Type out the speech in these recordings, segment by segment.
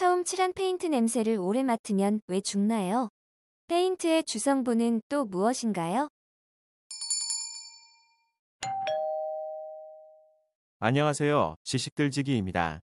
처음 칠한 페인트 냄새를 오래 맡으면 왜 죽나요? 페인트의 주성분은 또 무엇인가요? 안녕하세요. 지식들지기입니다.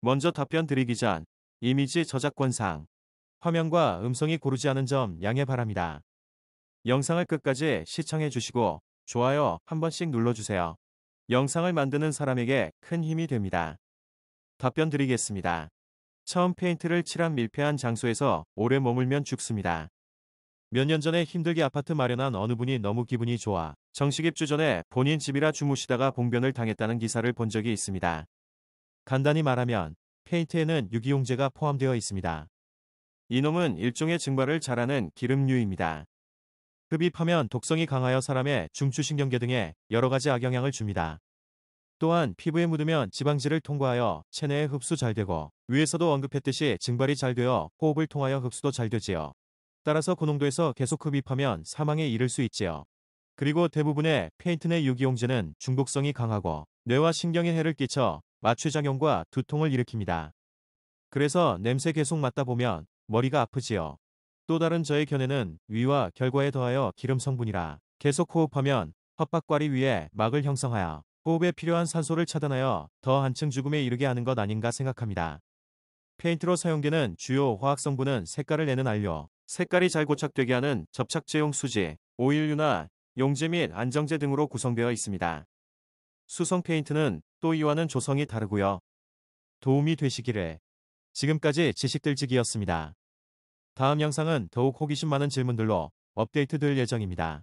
먼저 답변 드리기 전 이미지 저작권상 화면과 음성이 고르지 않은 점 양해 바랍니다. 영상을 끝까지 시청해 주시고 좋아요 한 번씩 눌러주세요. 영상을 만드는 사람에게 큰 힘이 됩니다. 답변 드리겠습니다. 처음 페인트를 칠한 밀폐한 장소에서 오래 머물면 죽습니다. 몇 년 전에 힘들게 아파트 마련한 어느 분이 너무 기분이 좋아 정식 입주 전에 본인 집이라 주무시다가 봉변을 당했다는 기사를 본 적이 있습니다. 간단히 말하면 페인트에는 유기용제가 포함되어 있습니다. 이놈은 일종의 증발을 잘하는 기름류입니다. 흡입하면 독성이 강하여 사람의 중추신경계 등에 여러가지 악영향을 줍니다. 또한 피부에 묻으면 지방질을 통과하여 체내에 흡수 잘 되고 위에서도 언급했듯이 증발이 잘 되어 호흡을 통하여 흡수도 잘 되지요. 따라서 고농도에서 계속 흡입하면 사망에 이를 수 있지요. 그리고 대부분의 페인트 내 유기용제는 중독성이 강하고 뇌와 신경에 해를 끼쳐 마취작용과 두통을 일으킵니다. 그래서 냄새 계속 맡다 보면 머리가 아프지요. 또 다른 저의 견해는 위와 결과에 더하여 기름 성분이라 계속 호흡하면 헛박과리 위에 막을 형성하여 호흡에 필요한 산소를 차단하여 더 한층 죽음에 이르게 하는 것 아닌가 생각합니다. 페인트로 사용되는 주요 화학 성분은 색깔을 내는 알료, 색깔이 잘 고착되게 하는 접착제용 수지, 오일류나 용제 및 안정제 등으로 구성되어 있습니다. 수성 페인트는 또 이와는 조성이 다르고요. 도움이 되시기를. 지금까지 지식들지기였습니다. 다음 영상은 더욱 호기심 많은 질문들로 업데이트 될 예정입니다.